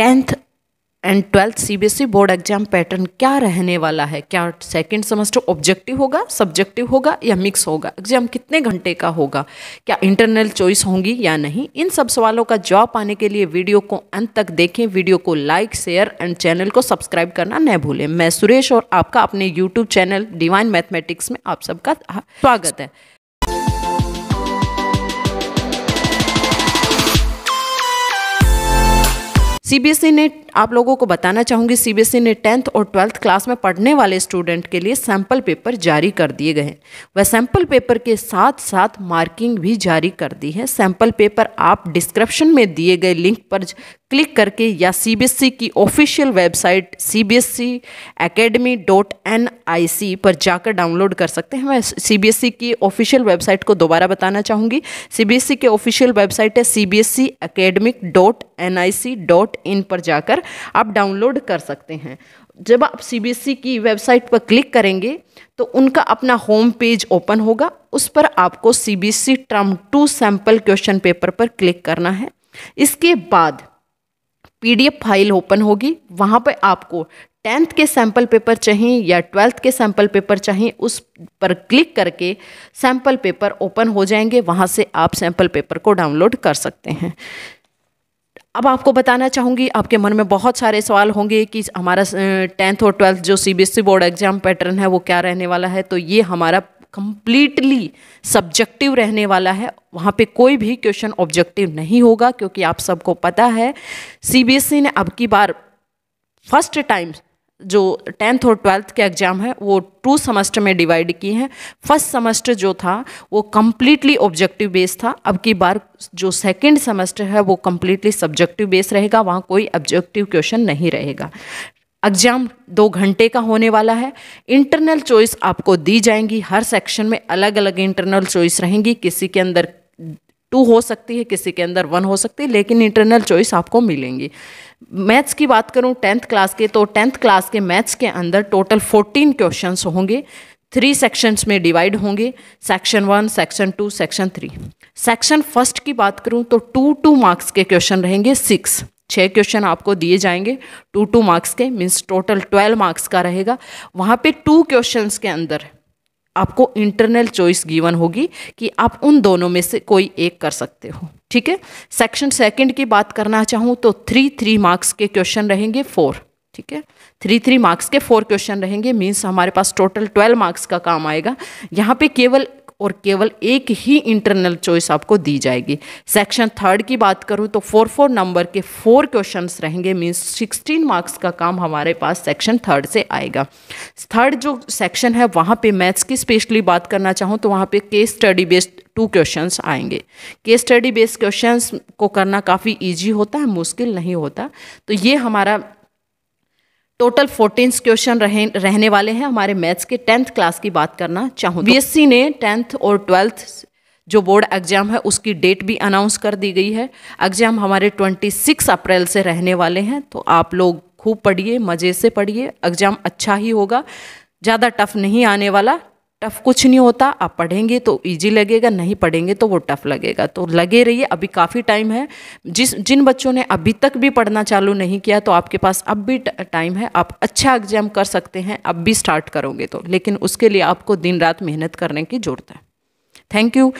tenth and twelfth CBSE board exam pattern क्या रहने वाला है क्या सेकेंड सेमेस्टर ऑब्जेक्टिव होगा सब्जेक्टिव होगा या मिक्स होगा एग्जाम कितने घंटे का होगा क्या इंटरनल चॉइस होंगी या नहीं इन सब सवालों का जवाब पाने के लिए वीडियो को अंत तक देखें वीडियो को लाइक शेयर एंड चैनल को सब्सक्राइब करना न भूलें मैं सुरेश और आपका अपने यूट्यूब चैनल डिवाइन मैथमेटिक्स में आप सबका स्वागत है सीबीएसई ने आप लोगों को बताना चाहूँगी सीबीएसई e ने टेंथ और ट्वेल्थ क्लास में पढ़ने वाले स्टूडेंट के लिए सैंपल पेपर जारी कर दिए गए हैं वह सैंपल पेपर के साथ साथ मार्किंग भी जारी कर दी है सैंपल पेपर आप डिस्क्रिप्शन में दिए गए लिंक पर क्लिक करके या सीबीएसई e की official website C B S C academy dot N I C पर जाकर डाउनलोड कर सकते हैं मैं सीबीएसई e की ऑफिशियल वेबसाइट को दोबारा बताना चाहूँगी सीबीएसई के ऑफिशियल वेबसाइट है C B S C academic dot N I C dot in पर जाकर आप डाउनलोड कर सकते हैं जब आप सीबीएसई e की वेबसाइट पर क्लिक करेंगे तो उनका अपना होम पेज ओपन होगा उस पर आपको CBSE term two sample question paper पर क्लिक करना है इसके बाद पीडीएफ फाइल ओपन होगी वहाँ पर आपको टेंथ के सैम्पल पेपर चाहिए या ट्वेल्थ के सैम्पल पेपर चाहिए उस पर क्लिक करके सैम्पल पेपर ओपन हो जाएंगे वहाँ से आप सैम्पल पेपर को डाउनलोड कर सकते हैं अब आपको बताना चाहूँगी आपके मन में बहुत सारे सवाल होंगे कि हमारा टेंथ और ट्वेल्थ जो सीबीएसई बोर्ड एग्ज़ाम पैटर्न है वो क्या रहने वाला है तो ये हमारा कम्प्लीटली सब्जेक्टिव रहने वाला है वहाँ पे कोई भी क्वेश्चन ऑब्जेक्टिव नहीं होगा क्योंकि आप सबको पता है सीबीएसई e ने अब की बार फर्स्ट टाइम जो टेंथ और ट्वेल्थ के एग्ज़ाम है वो टू सेमेस्टर में डिवाइड किए हैं फर्स्ट सेमेस्टर जो था वो कम्प्लीटली ऑब्जेक्टिव बेस था अब की बार जो सेकेंड सेमेस्टर है वो कम्प्लीटली सब्जेक्टिव बेस रहेगा वहाँ कोई ऑब्जेक्टिव क्वेश्चन नहीं रहेगा एग्जाम दो घंटे का होने वाला है इंटरनल चॉइस आपको दी जाएंगी हर सेक्शन में अलग अलग इंटरनल चॉइस रहेंगी किसी के अंदर टू हो सकती है किसी के अंदर वन हो सकती है लेकिन इंटरनल चॉइस आपको मिलेंगी मैथ्स की बात करूं टेंथ क्लास के तो टेंथ क्लास के मैथ्स के अंदर टोटल फोर्टीन क्वेश्चंस होंगे थ्री सेक्शंस में डिवाइड होंगे section one section two section three section first की बात करूं तो टू टू मार्क्स के क्वेश्चन रहेंगे सिक्स छः क्वेश्चन आपको दिए जाएंगे टू टू मार्क्स के मीन्स टोटल ट्वेल्व मार्क्स का रहेगा वहाँ पे टू क्वेश्चंस के अंदर आपको इंटरनल चॉइस गिवन होगी कि आप उन दोनों में से कोई एक कर सकते हो ठीक है सेक्शन सेकंड की बात करना चाहूँ तो थ्री थ्री मार्क्स के क्वेश्चन रहेंगे फोर ठीक है थ्री थ्री मार्क्स के फोर क्वेश्चन रहेंगे मीन्स हमारे पास टोटल ट्वेल्व मार्क्स का काम आएगा यहाँ पे केवल और केवल एक ही इंटरनल चॉइस आपको दी जाएगी सेक्शन थर्ड की बात करूँ तो फोर फोर नंबर के फोर क्वेश्चंस रहेंगे मीन्स सिक्सटीन मार्क्स का काम हमारे पास सेक्शन थर्ड से आएगा थर्ड जो सेक्शन है वहाँ पे मैथ्स की स्पेशली बात करना चाहूँ तो वहाँ पे case study based two questions आएंगे केस स्टडी बेस्ड क्वेश्चंस को करना काफ़ी ईजी होता है मुश्किल नहीं होता तो ये हमारा टोटल फोर्टीन क्वेश्चन रहे, रहने वाले हैं हमारे मैथ्स के टेंथ क्लास की बात करना चाहूँ बीएससी तो ने टेंथ और ट्वेल्थ जो बोर्ड एग्जाम है उसकी डेट भी अनाउंस कर दी गई है एग्जाम हमारे 26 अप्रैल से रहने वाले हैं तो आप लोग खूब पढ़िए मज़े से पढ़िए एग्जाम अच्छा ही होगा ज़्यादा टफ नहीं आने वाला टफ कुछ नहीं होता आप पढ़ेंगे तो इजी लगेगा नहीं पढ़ेंगे तो वो टफ लगेगा तो लगे रहिए अभी काफ़ी टाइम है जिस जिन बच्चों ने अभी तक भी पढ़ना चालू नहीं किया तो आपके पास अब भी टाइम है आप अच्छा एग्जाम कर सकते हैं अब भी स्टार्ट करोगे तो लेकिन उसके लिए आपको दिन रात मेहनत करने की ज़रूरत है थैंक यू